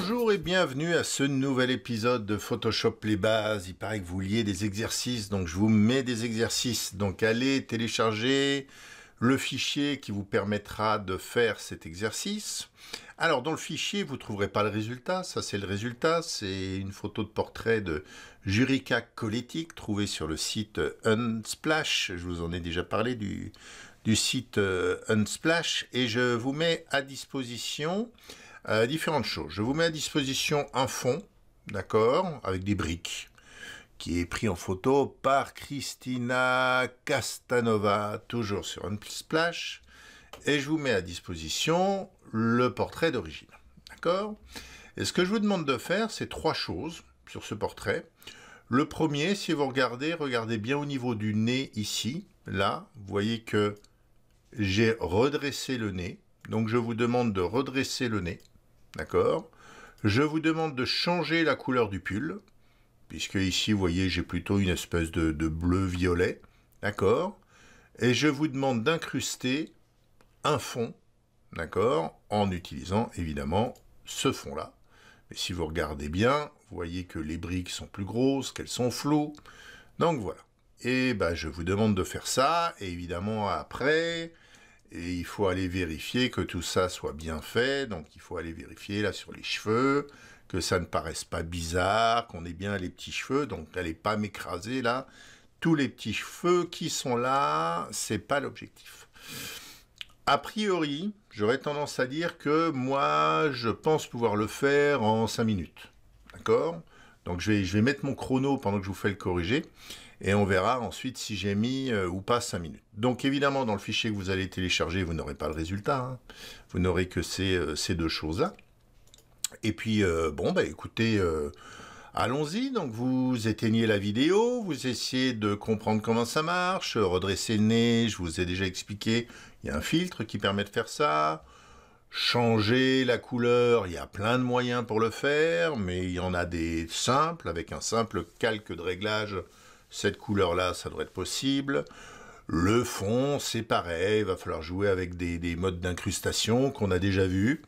Bonjour et bienvenue à ce nouvel épisode de Photoshop les bases. Il paraît que vous vouliez des exercices, donc je vous mets des exercices. Donc allez télécharger le fichier qui vous permettra de faire cet exercice. Alors dans le fichier, vous ne trouverez pas le résultat. Ça c'est le résultat, c'est une photo de portrait de Jurica Coletic trouvée sur le site euh, Unsplash. Je vous en ai déjà parlé du site euh, Unsplash et je vous mets à disposition différentes choses. Je vous mets à disposition un fond, d'accord, avec des briques, qui est pris en photo par Christina Castanova, toujours sur Unsplash, et je vous mets à disposition le portrait d'origine, d'accord Et ce que je vous demande de faire, c'est trois choses sur ce portrait. Le premier, si vous regardez, regardez bien au niveau du nez ici, là, vous voyez que j'ai redressé le nez, donc je vous demande de redresser le nez, d'accord Je vous demande de changer la couleur du pull, puisque ici, vous voyez, j'ai plutôt une espèce de, bleu-violet, d'accord Et je vous demande d'incruster un fond, d'accord En utilisant, évidemment, ce fond-là. Mais si vous regardez bien, vous voyez que les briques sont plus grosses, qu'elles sont floues. Donc voilà. Et ben je vous demande de faire ça, et évidemment, après, et il faut aller vérifier que tout ça soit bien fait. Donc il faut aller vérifier là sur les cheveux, que ça ne paraisse pas bizarre, qu'on ait bien les petits cheveux. Donc n'allez pas m'écraser là. Tous les petits cheveux qui sont là, c'est pas l'objectif. A priori, j'aurais tendance à dire que moi, je pense pouvoir le faire en 5 minutes. D'accord Donc je vais, je vais mettre mon chrono pendant que je vous fais le corriger et on verra ensuite si j'ai mis euh, ou pas 5 minutes. Donc évidemment, dans le fichier que vous allez télécharger, vous n'aurez pas le résultat. Hein. Vous n'aurez que euh, ces, deux choses-là. Et puis, euh, bon, bah écoutez, allons-y. Donc vous éteignez la vidéo, vous essayez de comprendre comment ça marche, redresser le nez, je vous ai déjà expliqué, il y a un filtre qui permet de faire ça. Changer la couleur, il y a plein de moyens pour le faire, mais il y en a des simples, avec un simple calque de réglage cette couleur-là, ça devrait être possible. Le fond, c'est pareil, il va falloir jouer avec des, modes d'incrustation qu'on a déjà vu.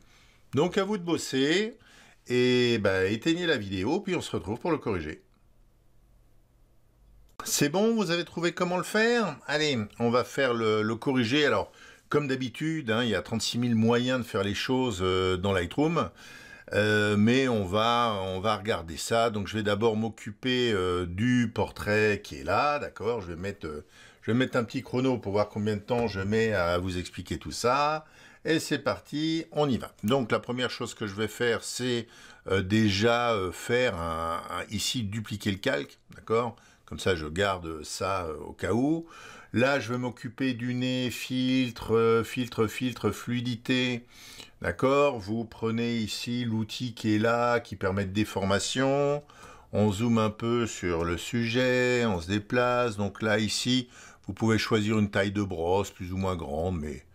Donc à vous de bosser, et bah, éteignez la vidéo, puis on se retrouve pour le corriger. C'est bon, vous avez trouvé comment le faire Allez, on va faire le, corriger. Alors, comme d'habitude, hein, il y a 36 000 moyens de faire les choses euh, dans Lightroom. Euh, mais on va, on va regarder ça. Donc je vais d'abord m'occuper euh, du portrait qui est là, d'accord je, vais mettre, euh, je un petit chrono pour voir combien de temps je mets à vous expliquer tout ça. Et c'est parti, on y va. Donc la première chose que je vais faire, c'est déjà faire ici dupliquer le calque, d'accord comme ça, je garde ça euh, au cas où. Là, je vais m'occuper du nez, filtre, euh, filtre, filtre, fluidité. D'accord Vous prenez ici l'outil qui est là, qui permet de déformation. On zoome un peu sur le sujet, on se déplace. Donc là, ici, vous pouvez choisir une taille de brosse plus ou moins grande, mais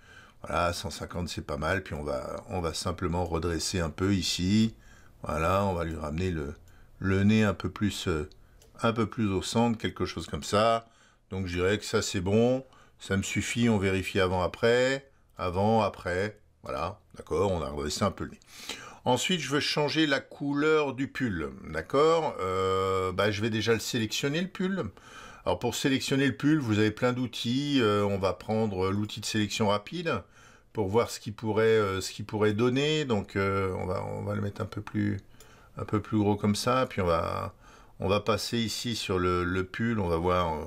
voilà, 150 c'est pas mal. Puis on va, on va simplement redresser un peu ici. Voilà, on va lui ramener le, nez un peu plus euh, un peu plus au centre, quelque chose comme ça. Donc je dirais que ça c'est bon, ça me suffit, on vérifie avant-après, avant, après, voilà, d'accord, on a redressé un peu le nez. Ensuite, je veux changer la couleur du pull, d'accord euh, bah, Je vais déjà le sélectionner le pull. Alors pour sélectionner le pull, vous avez plein d'outils, euh, on va prendre l'outil de sélection rapide pour voir ce qui pourrait, euh, ce qui pourrait donner, donc on, va, on va le mettre un peu plus un peu plus gros comme ça, puis on va, on va passer ici sur le, pull, on va voir, euh,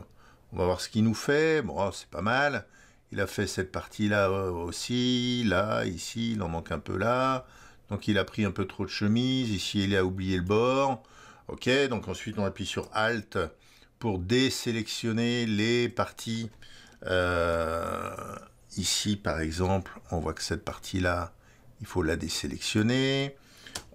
on va voir ce qu'il nous fait. Bon, oh, c'est pas mal. Il a fait cette partie-là euh, aussi, là, ici, il en manque un peu là. Donc il a pris un peu trop de chemise, ici il a oublié le bord. Ok, donc ensuite on appuie sur Alt pour désélectionner les parties. Euh, ici par exemple, on voit que cette partie-là, il faut la désélectionner.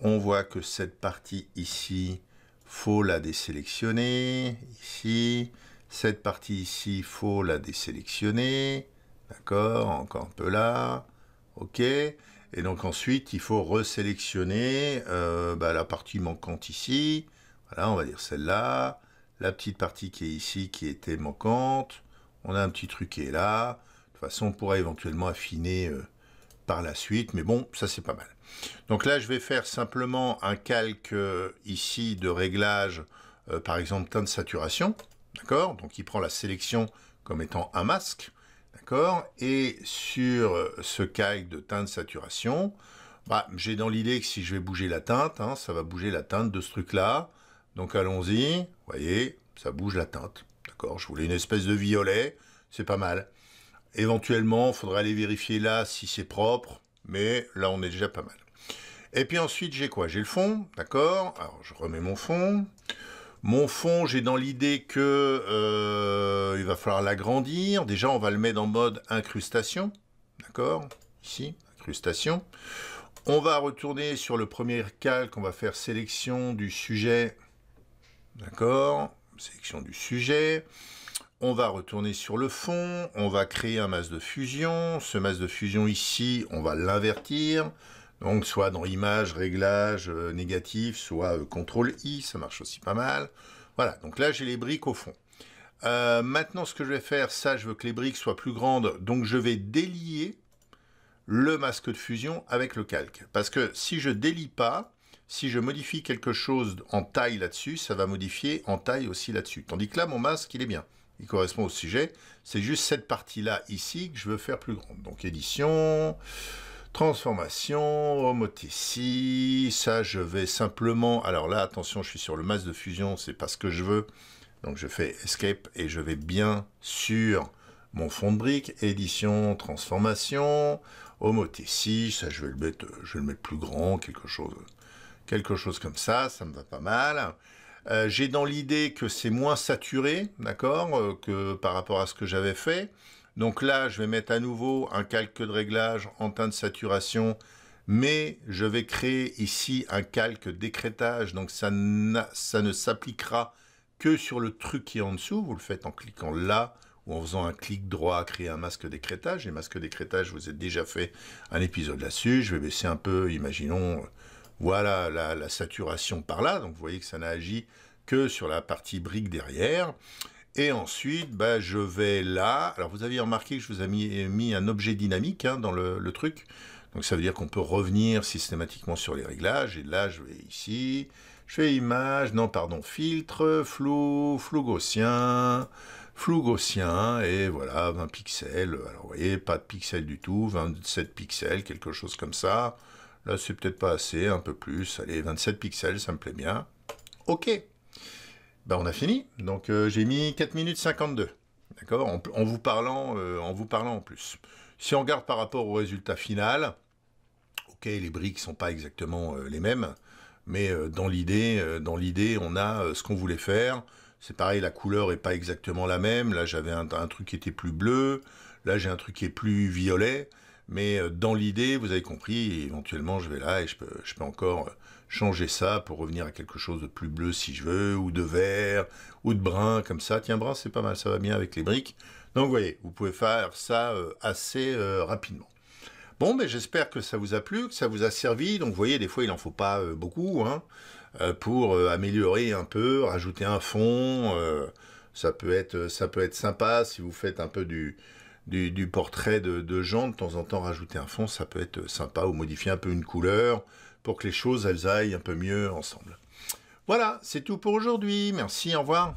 On voit que cette partie ici, faut la désélectionner, ici, cette partie ici, faut la désélectionner, d'accord, encore un peu là, ok, et donc ensuite, il faut resélectionner euh, bah, la partie manquante ici, voilà, on va dire celle-là, la petite partie qui est ici, qui était manquante, on a un petit truc qui est là, de toute façon, on pourra éventuellement affiner euh, par la suite, mais bon, ça c'est pas mal. Donc là, je vais faire simplement un calque euh, ici de réglage, euh, par exemple, teinte de saturation. D'accord Donc il prend la sélection comme étant un masque. D'accord Et sur euh, ce calque de teinte de saturation, bah, j'ai dans l'idée que si je vais bouger la teinte, hein, ça va bouger la teinte de ce truc-là. Donc allons-y. Vous voyez, ça bouge la teinte. D'accord Je voulais une espèce de violet. C'est pas mal. Éventuellement, il faudra aller vérifier là si c'est propre mais là on est déjà pas mal. Et puis ensuite j'ai quoi J'ai le fond, d'accord Alors je remets mon fond. Mon fond, j'ai dans l'idée que euh, il va falloir l'agrandir. Déjà, on va le mettre en mode incrustation, d'accord Ici, incrustation. On va retourner sur le premier calque, on va faire sélection du sujet, d'accord Sélection du sujet. On va retourner sur le fond, on va créer un masque de fusion. Ce masque de fusion ici, on va l'invertir. Donc soit dans image, réglage, euh, négatif, soit ctrl euh, contrôle I, ça marche aussi pas mal. Voilà, donc là j'ai les briques au fond. Euh, maintenant ce que je vais faire, ça je veux que les briques soient plus grandes, donc je vais délier le masque de fusion avec le calque. Parce que si je délie pas, si je modifie quelque chose en taille là-dessus, ça va modifier en taille aussi là-dessus. Tandis que là mon masque il est bien il correspond au sujet. C'est juste cette partie-là ici que je veux faire plus grande. Donc édition, transformation, homothétie, ça je vais simplement... Alors là, attention, je suis sur le masque de fusion, c'est pas ce que je veux. Donc je fais escape et je vais bien sur mon fond de brique, édition, transformation, homothétie, ça je vais le mettre, je vais le mettre plus grand, quelque chose, quelque chose comme ça, ça me va pas mal. Euh, j'ai dans l'idée que c'est moins saturé, d'accord, euh, que par rapport à ce que j'avais fait. Donc là, je vais mettre à nouveau un calque de réglage en teint de saturation, mais je vais créer ici un calque d'écrétage, donc ça, ça ne s'appliquera que sur le truc qui est en dessous. Vous le faites en cliquant là ou en faisant un clic droit à créer un masque d'écrétage. Les masques d'écrétage, vous ai déjà fait un épisode là-dessus. Je vais baisser un peu, imaginons voilà la, saturation par là, donc vous voyez que ça n'a agi que sur la partie brique derrière. Et ensuite, bah, je vais là. Alors, vous avez remarqué que je vous ai mis, un objet dynamique hein, dans le, le, truc. Donc, ça veut dire qu'on peut revenir systématiquement sur les réglages. Et là, je vais ici. Je fais image, non, pardon, filtre, flou, flou gaussien, flou gaussien, et voilà, 20 pixels. Alors, vous voyez, pas de pixels du tout, 27 pixels, quelque chose comme ça. Là, c'est peut-être pas assez, un peu plus. Allez, 27 pixels, ça me plaît bien. OK. Ben, on a fini. Donc, euh, j'ai mis 4 minutes 52. D'accord en, vous parlant, euh, en vous parlant en plus. Si on regarde par rapport au résultat final, OK, les briques sont pas exactement euh, les mêmes. Mais dans l'idée, dans l'idée, on a ce qu'on voulait faire. C'est pareil, la couleur n'est pas exactement la même. Là, j'avais un, un, truc qui était plus bleu. Là, j'ai un truc qui est plus violet. Mais euh, dans l'idée, vous avez compris, éventuellement je vais là et je peux, encore euh, changer ça pour revenir à quelque chose de plus bleu si je veux, ou de vert, ou de brun, comme ça. Tiens, brun, c'est pas mal, ça va bien avec les briques. Donc vous voyez, vous pouvez faire ça euh, assez rapidement. Bon, mais ben, j'espère que ça vous a plu, que ça vous a servi. Donc vous voyez, des fois, il n'en faut pas beaucoup hein, pour améliorer un peu, rajouter un fond. ça, peut être, ça peut être sympa si vous faites un peu du, du, portrait de, gens, de temps en temps rajouter un fond, ça peut être sympa, ou modifier un peu une couleur, pour que les choses, elles aillent un peu mieux ensemble. Voilà, c'est tout pour aujourd'hui. Merci, au revoir.